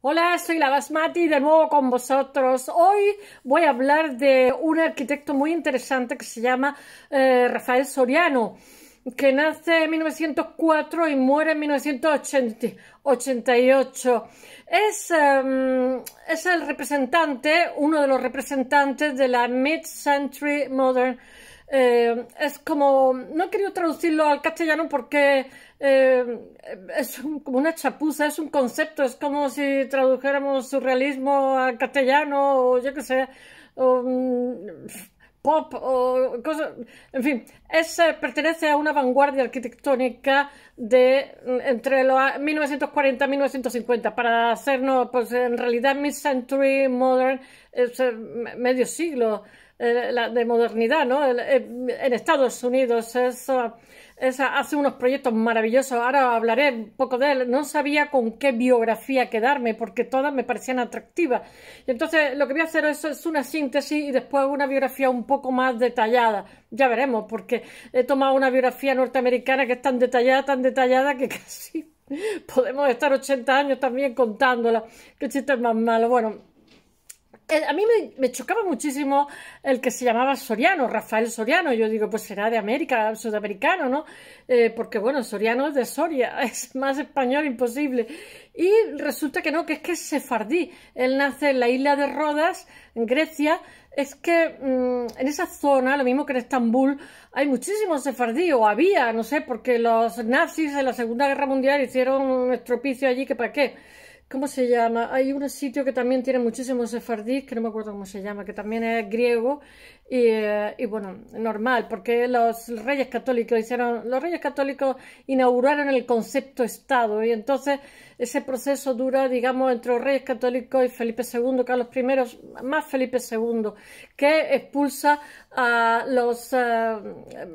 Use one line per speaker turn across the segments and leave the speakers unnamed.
Hola, soy la Basmati de nuevo con vosotros. Hoy voy a hablar de un arquitecto muy interesante que se llama eh, Rafael Soriano, que nace en 1904 y muere en 1988. Es, em, es el representante, uno de los representantes de la Mid-Century Modern eh, es como, no he querido traducirlo al castellano porque eh, es como una chapuza, es un concepto, es como si tradujéramos surrealismo al castellano o yo qué sé, mm, pop o cosas, en fin, es, eh, pertenece a una vanguardia arquitectónica de mm, entre los 1940 y 1950, para hacernos, pues en realidad mid-century, modern, es, eh, medio siglo. Eh, la, de modernidad, ¿no? Eh, en Estados Unidos eso, hace unos proyectos maravillosos. Ahora hablaré un poco de él. No sabía con qué biografía quedarme porque todas me parecían atractivas. Y entonces lo que voy a hacer es, una síntesis y después una biografía un poco más detallada. Ya veremos porque he tomado una biografía norteamericana que es tan detallada, tan detallada que casi podemos estar 80 años también contándola. Qué chiste más malo. Bueno, eh, a mí me, chocaba muchísimo el que se llamaba Soriano, Rafael Soriano. Yo digo, pues será de América, sudamericano, ¿no? Eh, porque bueno, Soriano es de Soria, es más español imposible. Y resulta que no, que es que es sefardí. Él nace en la isla de Rodas, en Grecia. Es que mm, en esa zona, lo mismo que en Estambul, hay muchísimos sefardí, o había, no sé, porque los nazis en la Segunda Guerra Mundial hicieron un estropicio allí que para qué. ¿Cómo se llama? Hay un sitio que también tiene muchísimos sefardíes, que no me acuerdo cómo se llama, que también es griego y, eh, y, bueno, normal, porque los reyes católicos hicieron, los reyes católicos inauguraron el concepto Estado y entonces ese proceso dura, digamos, entre los reyes católicos y Felipe II, Carlos I, más Felipe II, que expulsa a los eh,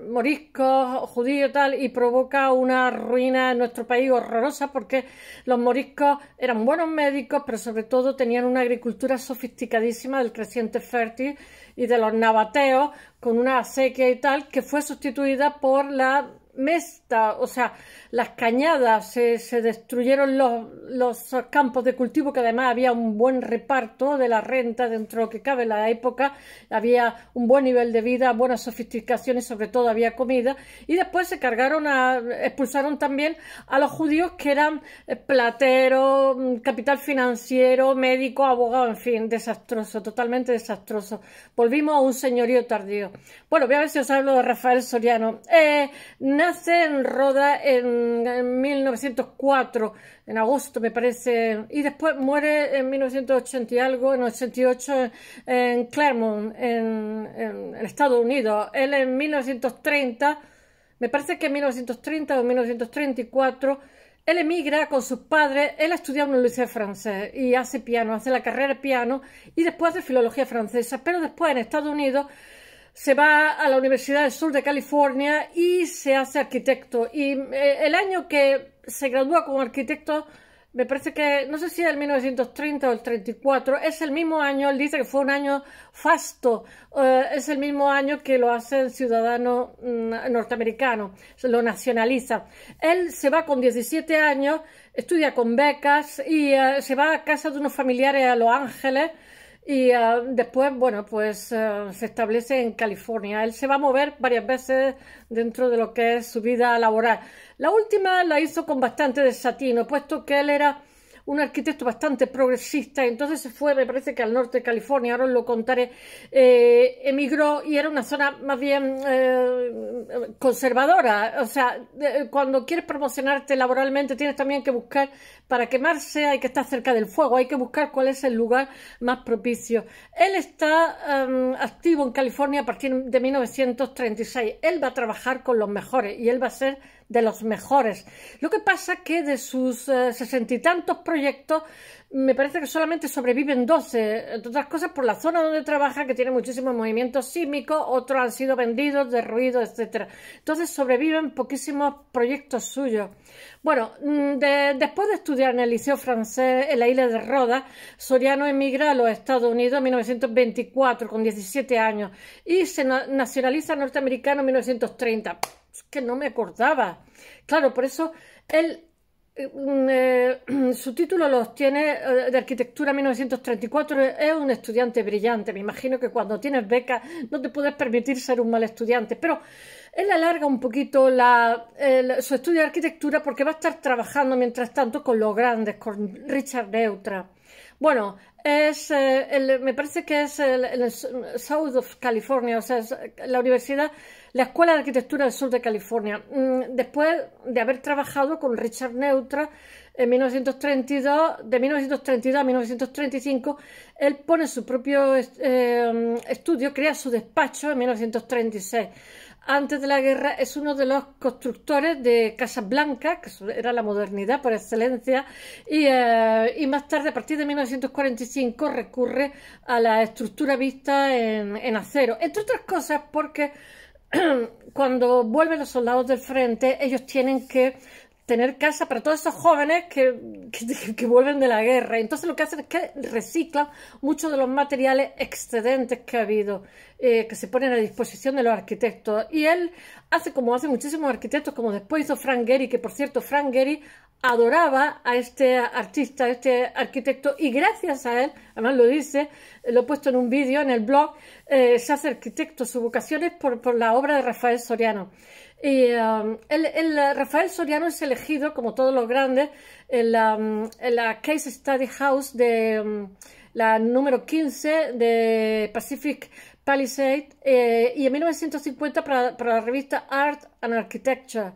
moriscos, judíos y tal, y provoca una ruina en nuestro país horrorosa porque los moriscos eran buenos médicos, pero sobre todo tenían una agricultura sofisticadísima del creciente fértil y de los navateos, con una acequia y tal, que fue sustituida por la mes o sea, las cañadas, se, destruyeron los, campos de cultivo, que además había un buen reparto de la renta dentro de lo que cabe en la época, había un buen nivel de vida, buena sofisticación y sobre todo había comida, y después se cargaron a, expulsaron también a los judíos que eran eh, platero, mm, capital financiero, médico, abogado, en fin, desastroso, totalmente desastroso. Volvimos a un señorío tardío. Bueno, voy a ver si os hablo de Rafael Soriano. Eh, nace Roda en, 1904, en agosto me parece, y después muere en 1980 algo, en 88 en Claremont, en, Estados Unidos. Él en 1930, me parece que en 1930 o 1934, él emigra con sus padres, él estudia en un liceo francés y hace piano, hace la carrera de piano y después de filología francesa, pero después en Estados Unidos se va a la Universidad del Sur de California y se hace arquitecto. Y eh, el año que se gradúa como arquitecto, me parece que, no sé si es el 1930 o el 34, es el mismo año, él dice que fue un año fasto, eh, es el mismo año que lo hace el ciudadano mm, norteamericano, lo nacionaliza. Él se va con 17 años, estudia con becas y eh, se va a casa de unos familiares a Los Ángeles, y ah, después, bueno, pues ah, se establece en California. Él se va a mover varias veces dentro de lo que es su vida laboral. La última la hizo con bastante desatino, puesto que él era un arquitecto bastante progresista, entonces se fue, me parece que al norte de California, ahora os lo contaré, eh, emigró y era una zona más bien eh, conservadora, o sea, cuando quieres promocionarte laboralmente tienes también que buscar, para quemarse hay que estar cerca del fuego, hay que buscar cuál es el lugar más propicio. Él está em, activo en California a partir de 1936, él va a trabajar con los mejores y él va a ser de los mejores. Lo que pasa es que de sus eh, sesenta y tantos proyectos, me parece que solamente sobreviven doce. entre otras cosas por la zona donde trabaja, que tiene muchísimos movimientos sísmicos, otros han sido vendidos, derruidos, etcétera. Entonces sobreviven poquísimos proyectos suyos. Bueno, mm, después de estudiar en el Liceo Francés en la isla de Roda, Soriano emigra a los Estados Unidos en 1924 con 17 años y se nacionaliza norteamericano en 1930 que no me acordaba. Claro, por eso él, eh, mm, eh, su título lo tiene eh, de Arquitectura 1934, es un estudiante brillante, me imagino que cuando tienes beca no te puedes permitir ser un mal estudiante, pero él alarga un poquito su estudio de arquitectura porque va a estar trabajando mientras tanto con los grandes, con Richard Neutra. Bueno, es, eh, me parece que es el, South of California, o sea, la universidad, la Escuela de Arquitectura del Sur de California. Mm, después de haber trabajado con Richard Neutra en 1932, de 1932 a 1935, él pone su propio eh, estudio, crea su despacho en 1936 antes de la guerra, es uno de los constructores de Blancas, que era la modernidad por excelencia, y, eh, y más tarde, a partir de 1945, recurre a la estructura vista en, en acero, entre otras cosas porque cuando vuelven los soldados del frente, ellos tienen que tener casa para todos esos jóvenes que, vuelven de la guerra. Entonces lo que hacen es que reciclan muchos de los materiales excedentes que ha habido, eh, que se ponen a disposición de los arquitectos. Y él hace como hace muchísimos arquitectos, como después hizo Frank Gehry, que por cierto Frank Gehry adoraba a este artista, a este arquitecto, y gracias a él, además lo dice, lo he puesto en un vídeo en el blog, eh, se hace arquitecto, su vocación es por, por la obra de Rafael Soriano. Y, um, el, eh, Rafael Soriano es elegido, como todos los grandes, um, en la, Case Study House de um, la número 15 de Pacific Palisade eh, y en 1950 para, para, la revista Art and Architecture.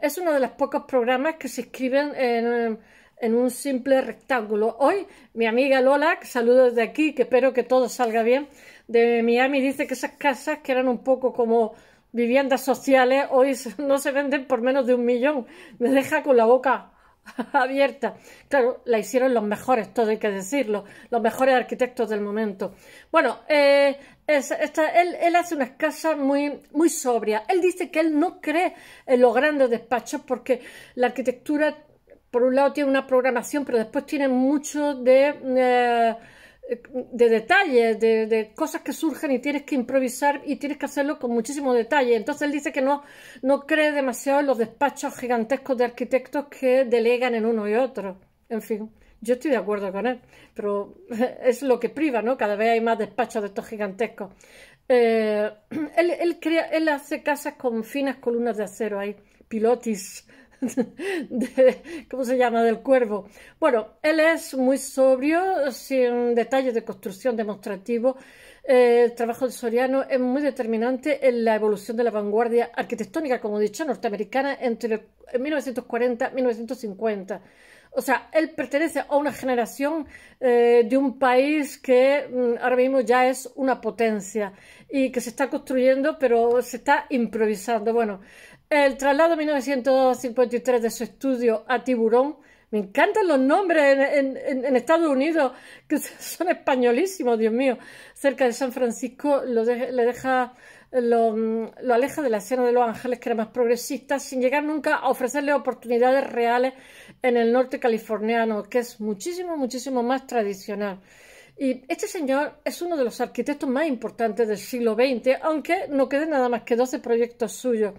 Es uno de los pocos programas que se escriben en, en un simple rectángulo. Hoy mi amiga Lola, que saludo desde aquí, que espero que todo salga bien, de Miami, dice que esas casas que eran un poco como viviendas sociales hoy no se venden por menos de un millón. Me deja con la boca abierta. Claro, la hicieron los mejores, todo hay que decirlo, los mejores arquitectos del momento. Bueno, eh, es, él, hace una casas muy, muy sobrias. Él dice que él no cree en los grandes despachos porque la arquitectura, por un lado, tiene una programación, pero después tiene mucho de... Eh, de detalles, de, cosas que surgen y tienes que improvisar y tienes que hacerlo con muchísimo detalle. Entonces él dice que no, no cree demasiado en los despachos gigantescos de arquitectos que delegan en uno y otro. En fin, yo estoy de acuerdo con él, pero es lo que priva, ¿no? Cada vez hay más despachos de estos gigantescos. Eh, él, él, crea, él hace casas con finas columnas de acero ahí, pilotis ¿cómo se llama?, del cuervo. Bueno, él es muy sobrio, sin detalles de construcción demostrativo. Eh, el trabajo de Soriano es muy determinante en la evolución de la vanguardia arquitectónica, como he dicho, norteamericana entre 1940 1950. O sea, él pertenece a una generación eh, de un país que mm, ahora mismo ya es una potencia y que se está construyendo, pero se está improvisando. Bueno, el traslado 1953 de su estudio a Tiburón. Me encantan los nombres en, Estados Unidos, que son españolísimos, Dios mío. Cerca de San Francisco lo le deja, lo, aleja de la escena de Los Ángeles, que era más progresista, sin llegar nunca a ofrecerle oportunidades reales en el norte californiano, que es muchísimo, muchísimo más tradicional. Y este señor es uno de los arquitectos más importantes del siglo XX, aunque no quede nada más que 12 proyectos suyos.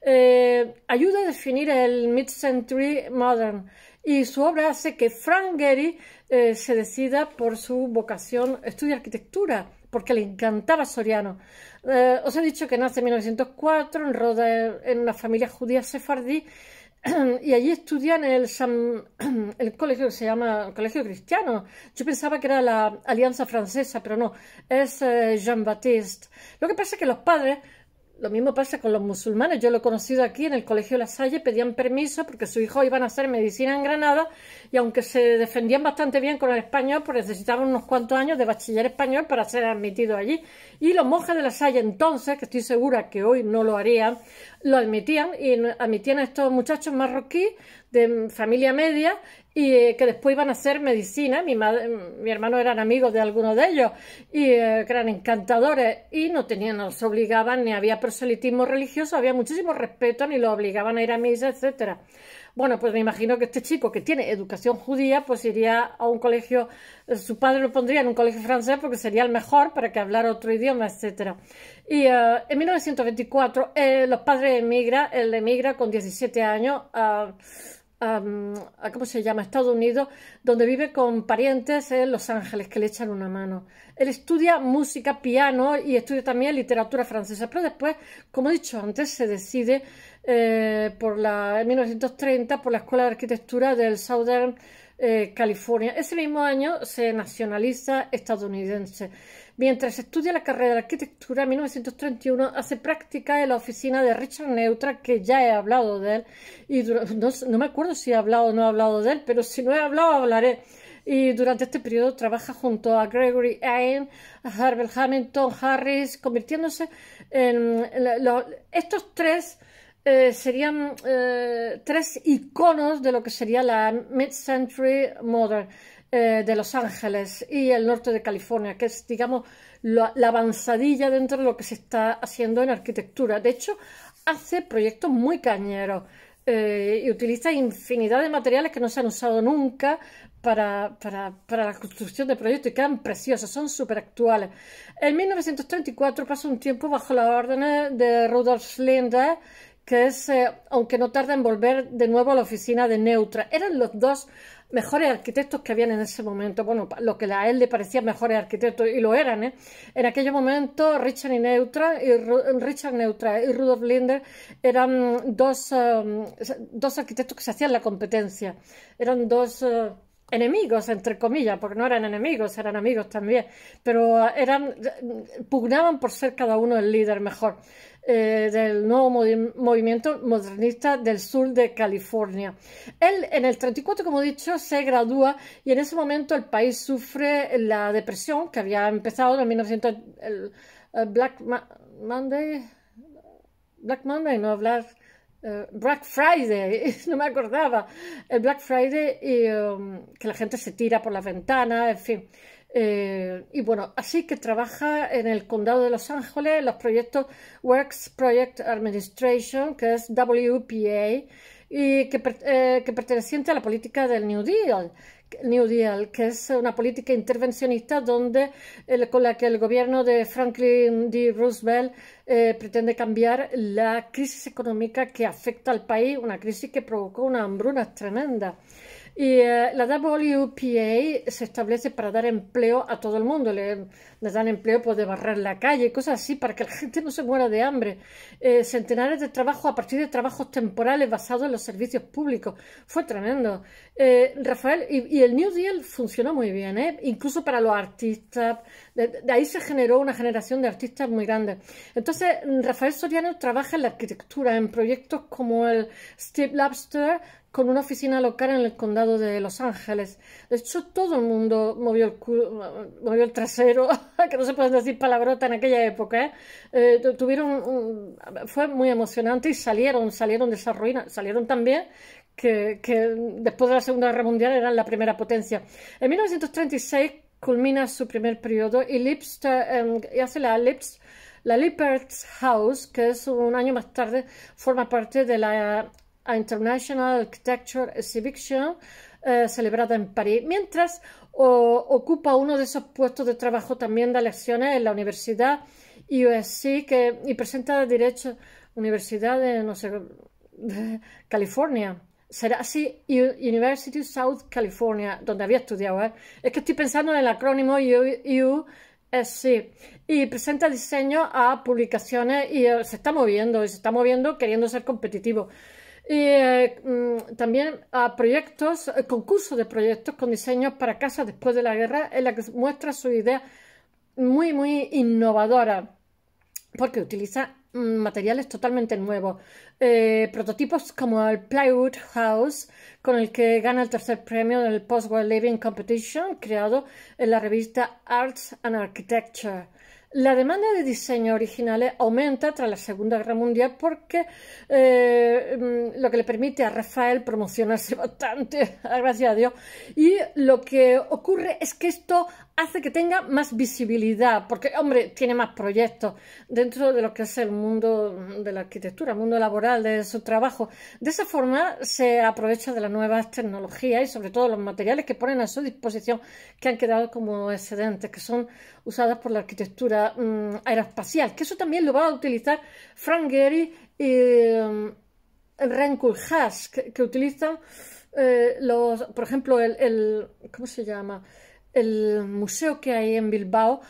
Eh, ayuda a definir el mid-century modern y su obra hace que Frank Gehry eh, se decida por su vocación, estudiar arquitectura, porque le encantaba Soriano. Eh, os he dicho que nace en 1904 en Roda, en una familia judía sefardí y allí estudian el, el colegio que se llama Colegio Cristiano. Yo pensaba que era la Alianza Francesa, pero no, es eh, Jean-Baptiste. Lo que pasa es que los padres lo mismo pasa con los musulmanes. Yo lo he conocido aquí en el Colegio La Salle, pedían permiso porque sus hijos iban a hacer medicina en Granada y aunque se defendían bastante bien con el español, pues necesitaban unos cuantos años de bachiller español para ser admitidos allí. Y los monjes de La Salle entonces, que estoy segura que hoy no lo harían, lo admitían y admitían a estos muchachos marroquíes de familia media y eh, que después iban a hacer medicina. Mi, mi hermano eran amigos de algunos de ellos y eh, eran encantadores y no tenían, no los obligaban, ni había proselitismo religioso, había muchísimo respeto, ni lo obligaban a ir a misa, etcétera. Bueno, pues me imagino que este chico que tiene educación judía, pues iría a un colegio, eh, su padre lo pondría en un colegio francés porque sería el mejor para que hablara otro idioma, etc. Y en 1924 los padres emigran, él emigra con 17 años a, ah, ¿cómo se llama?, Estados Unidos, donde vive con parientes en Los Ángeles que le echan una mano. Él estudia música, piano y estudia también literatura francesa, pero después, como he dicho antes, se decide eh, por la, en 1930 por la Escuela de Arquitectura del Southern eh, California. Ese mismo año se nacionaliza estadounidense. Mientras estudia la carrera de arquitectura, en 1931 hace práctica en la oficina de Richard Neutra, que ya he hablado de él, y no, me acuerdo si he hablado o no he hablado de él, pero si no he hablado, hablaré y durante este periodo trabaja junto a Gregory Ayn, a Harvard Hamilton, Harris, convirtiéndose en... estos tres eh, serían eh, tres iconos de lo que sería la mid-century modern. Eh, de Los Ángeles y el norte de California, que es, digamos, la, avanzadilla dentro de lo que se está haciendo en arquitectura. De hecho, hace proyectos muy cañeros. Eh, y utiliza infinidad de materiales que no se han usado nunca para, la construcción de proyectos y quedan preciosos, son súper actuales. En 1934 pasa un tiempo bajo la órdenes de Rudolf Schlinder, que es, eh, aunque no tarda en volver de nuevo a la oficina de Neutra. Eran los dos mejores arquitectos que habían en ese momento, bueno, lo que a él le parecía mejores arquitectos, y lo eran, ¿eh? En aquel momento Richard Neutra, y Richard Neutra y Rudolf Linder eran um, dos, arquitectos que se hacían la competencia, eran dos... Uh, enemigos, entre comillas, porque no eran enemigos, eran amigos también, pero uh, eran, pugnaban por ser cada uno el líder mejor. Eh, del nuevo movimiento modernista del sur de California. Él en el 34, como he dicho, se gradúa y en ese momento el país sufre la depresión que había empezado en 1900, el, eh, Black Monday, Black Monday, no hablar. Eh, Black Friday, no me acordaba, el Black Friday y um, que la gente se tira por la ventana, en fin. Eh, y bueno, así que trabaja en el condado de Los Ángeles los proyectos Works Project Administration, que es WPA, y que, eh, perteneciente a la política del New Deal, New Deal, que es una política intervencionista donde, con la que el gobierno de Franklin D. Roosevelt eh, pretende cambiar la crisis económica que afecta al país, una crisis que provocó una hambruna tremenda. Y eh, la WPA se establece para dar empleo a todo el mundo. Le, dan empleo por pues, de barrer la calle y cosas así para que la gente no se muera de hambre. Eh, centenares de trabajos a partir de trabajos temporales basados en los servicios públicos. Fue tremendo. Eh, Rafael, y, el New Deal funcionó muy bien, incluso para los artistas. de, ahí se generó una generación de artistas muy grande. Entonces, Rafael Soriano trabaja en la arquitectura, en proyectos como el Steve Lobster con una oficina local en el condado de Los Ángeles. De hecho, todo el mundo movió el, trasero, que no se pueden decir palabrota en aquella época. ¿eh? Eh, tuvieron fue muy emocionante y salieron, salieron de esa ruina. Salieron también que, que después de la Segunda Guerra Mundial eran la primera potencia. En 1936 culmina su primer periodo y, em, hace la Lips la Lippert House, que es un año más tarde, forma parte de la a International Architecture Exhibition eh, celebrada en París, mientras ocupa uno de esos puestos de trabajo también de lecciones en la Universidad USC y presenta Derecho Universidad de, no California. Será así University of South California, donde había estudiado. ¿eh? Es que estoy pensando en el acrónimo USC y presenta diseño a publicaciones y eh, se está moviendo, y se está moviendo queriendo ser competitivo. Y mm, también a proyectos, eh, concursos de proyectos con diseños para casas después de la guerra, en la que muestra su idea muy, muy innovadora, porque utiliza mm, materiales totalmente nuevos, eh, prototipos como el Plywood House, con el que gana el tercer premio del Postwar Living Competition, creado en la revista Arts and Architecture. La demanda de diseño originales aumenta tras la Segunda Guerra Mundial porque eh, mm, lo que le permite a Rafael promocionarse bastante, gracias a Dios, y lo que ocurre es que esto hace que tenga más visibilidad, porque, hombre, tiene más proyectos dentro de lo que es el mundo de la arquitectura, el mundo laboral, de su trabajo. De esa forma se aprovecha de las nuevas tecnologías y sobre todo los materiales que ponen a su disposición, que han quedado como excedentes, que son usadas por la arquitectura mm, aeroespacial, que eso también lo va a utilizar Frank Gehry y mm, Renkul Rankul que, utilizan eh, los, por ejemplo, el, ¿cómo se llama? el museo que hay en Bilbao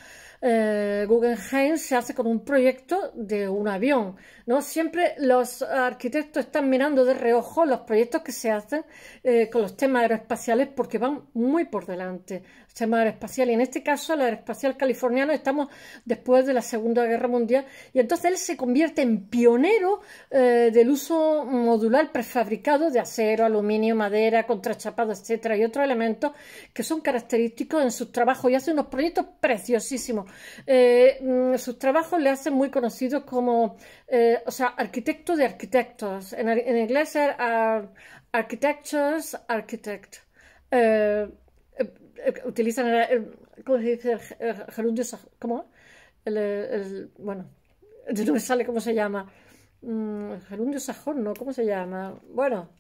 eh, Guggenheim se hace con un proyecto de un avión. ¿no? Siempre los arquitectos están mirando de reojo los proyectos que se hacen eh, con los temas aeroespaciales porque van muy por delante. Los temas aeroespaciales, y en este caso el aeroespacial californiano, estamos después de la Segunda Guerra Mundial y entonces él se convierte en pionero eh, del uso modular prefabricado de acero, aluminio, madera, contrachapado, etcétera, y otros elementos que son característicos en sus trabajos y hace unos proyectos preciosísimos. Eh, mm, sus trabajos le hacen muy conocido como, eh, o sea, arquitecto de arquitectos. En, inglés es architectures architect. Eh, eh, utilizan, el, ¿cómo se dice? ¿cómo? El, bueno, no me sale cómo se llama. gerundio mm, ¿Cómo se llama? Bueno,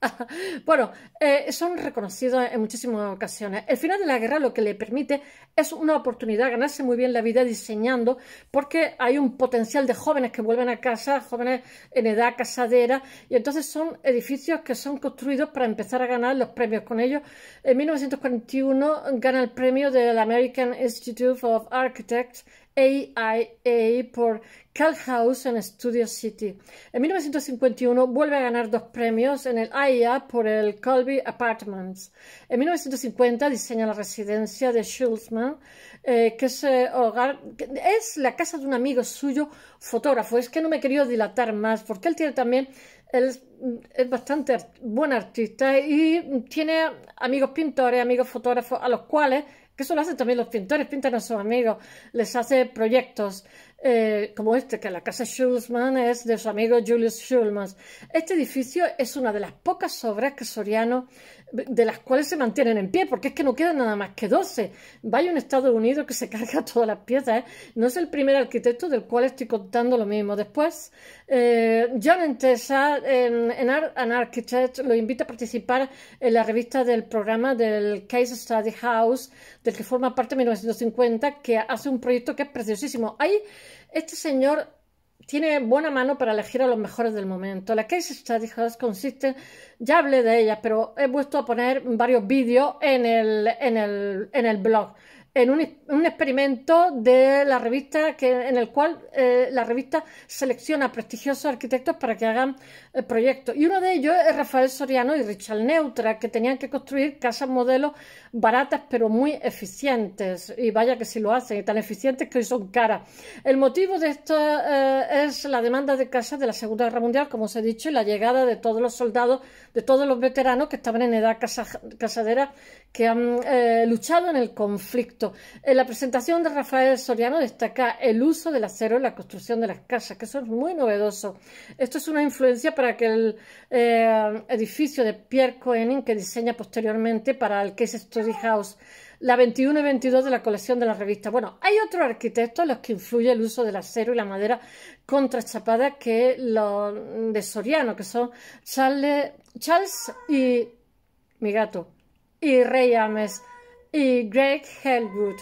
bueno, eh, son reconocidos en muchísimas ocasiones. El final de la guerra lo que le permite es una oportunidad ganarse muy bien la vida diseñando, porque hay un potencial de jóvenes que vuelven a casa, jóvenes en edad casadera, y entonces son edificios que son construidos para empezar a ganar los premios con ellos. En 1941 gana el premio del American Institute of Architects AIA por Calhouse en Studio City. En 1951 vuelve a ganar dos premios en el AIA por el Colby Apartments. En 1950 diseña la residencia de Schultzman, eh, que es eh, hogar, es la casa de un amigo suyo, fotógrafo. Es que no me quería dilatar más, porque él tiene también él es bastante buen artista y tiene amigos pintores, amigos fotógrafos, a los cuales que eso lo hacen también los pintores, pintan a sus amigos, les hace proyectos eh, como este, que la casa Schulman es de su amigo Julius Schulman. Este edificio es una de las pocas obras que Soriano de las cuales se mantienen en pie, porque es que no quedan nada más que 12. Vaya un Estados Unidos que se carga todas las piezas. ¿eh? No es el primer arquitecto del cual estoy contando lo mismo. Después, eh, John Entesa en, en Art lo invita a participar en la revista del programa del Case Study House, del que forma parte 1950, que hace un proyecto que es preciosísimo. Ahí, este señor tiene buena mano para elegir a los mejores del momento. La Case Study consiste, ya hablé de ella, pero he puesto a poner varios vídeos en el, en el, en el blog en un, experimento de la revista que, en el cual eh, la revista selecciona prestigiosos arquitectos para que hagan eh, proyectos. Y uno de ellos es Rafael Soriano y Richard Neutra, que tenían que construir casas modelos baratas pero muy eficientes. Y vaya que si lo hacen, tan eficientes que hoy son caras. El motivo de esto eh, es la demanda de casas de la Segunda Guerra Mundial, como os he dicho, y la llegada de todos los soldados, de todos los veteranos que estaban en edad casadera, que han luchado en el conflicto. En la presentación de Rafael Soriano destaca el uso del acero en la construcción de las casas, que eso es muy novedoso. Esto es una influencia para que el eh, edificio de Pierre Coenin que diseña posteriormente para el Case Study House, la 21 y 22 de la colección de la revista. Bueno, hay otros arquitectos a los que influye el uso del acero y la madera contrachapada que los de Soriano, que son Charles, Charles y mi gato, y Rey Ames y Greg Helwood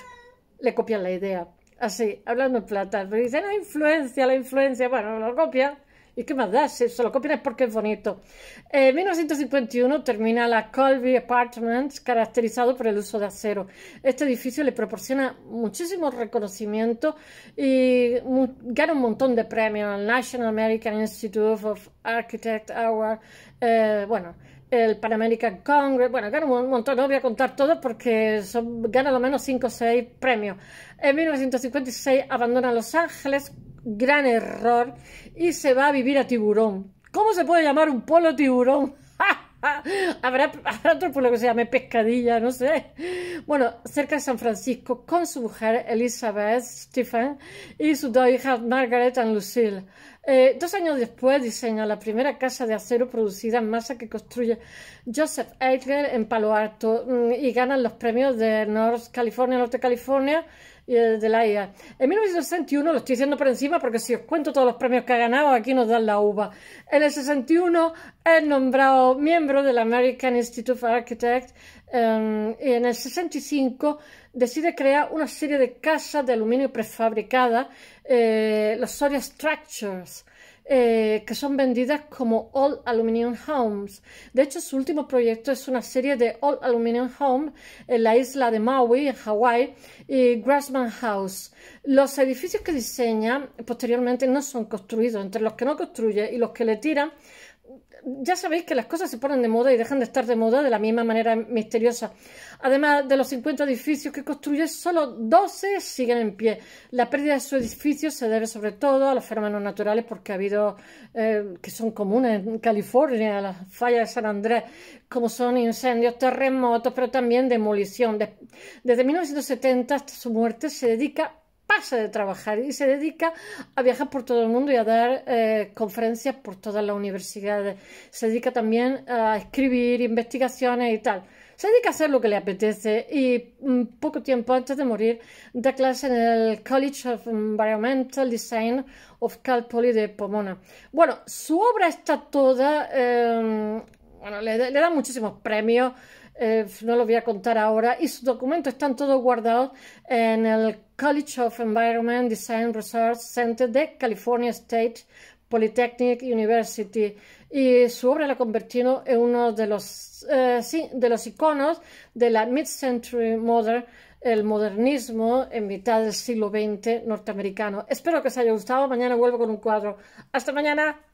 le copia la idea. Así, hablando en plata. Pero dicen, la influencia, la influencia. Bueno, lo copia. ¿Y qué más da? Si se lo copian es porque es bonito. En 1951 termina la Colby Apartments, caracterizado por el uso de acero. Este edificio le proporciona muchísimo reconocimiento y gana un montón de premios. al National American Institute of Architect Award. Eh, bueno, el Pan American Congress, bueno, gana un montón, no voy a contar todo porque gana lo menos 5 o 6 premios. En 1956 abandona Los Ángeles, gran error, y se va a vivir a Tiburón. ¿Cómo se puede llamar un polo tiburón? habrá, otro pueblo que se llame Pescadilla, no sé. Bueno, cerca de San Francisco, con su mujer Elizabeth Stephen y sus dos hijas Margaret y Lucille. Eh, dos años después diseña la primera casa de acero producida en masa que construye Joseph Edgar en Palo Alto mm, y ganan los premios de North California, Norte California de la En 1961, lo estoy diciendo por encima porque si os cuento todos los premios que ha ganado, aquí nos dan la uva. En el 61 es nombrado miembro del American Institute of Architects em, y en el 65 decide crear una serie de casas de aluminio prefabricadas, eh, los Soria Structures, eh, que son vendidas como All Aluminium Homes. De hecho, su último proyecto es una serie de All Aluminium Homes en la isla de Maui, en Hawái, y Grassman House. Los edificios que diseña posteriormente no son construidos. Entre los que no construye y los que le tiran, ya sabéis que las cosas se ponen de moda y dejan de estar de moda de la misma manera misteriosa. Además de los 50 edificios que construye, solo 12 siguen en pie. La pérdida de su edificio se debe sobre todo a los fenómenos naturales porque ha habido, eh, que son comunes en California, las fallas de San Andrés, como son incendios, terremotos, pero también demolición. desde 1970 hasta su muerte se dedica pasa de trabajar y se dedica a viajar por todo el mundo y a dar eh, conferencias por todas las universidades. Se dedica también a escribir investigaciones y tal. Se dedica a hacer lo que le apetece y mm, poco tiempo antes de morir da clase en el College of Environmental Design of Cal Poly de Pomona. Bueno, su obra está toda... Em, le, da muchísimos premios. Eh, no lo voy a contar ahora, y sus documentos están todos guardados en el College of Environment Design Research Center de California State Polytechnic University y su obra la convertido en uno de los, eh, de los iconos de la mid-century modern, el modernismo en mitad del siglo XX norteamericano. Espero que os haya gustado. Mañana vuelvo con un cuadro. Hasta mañana.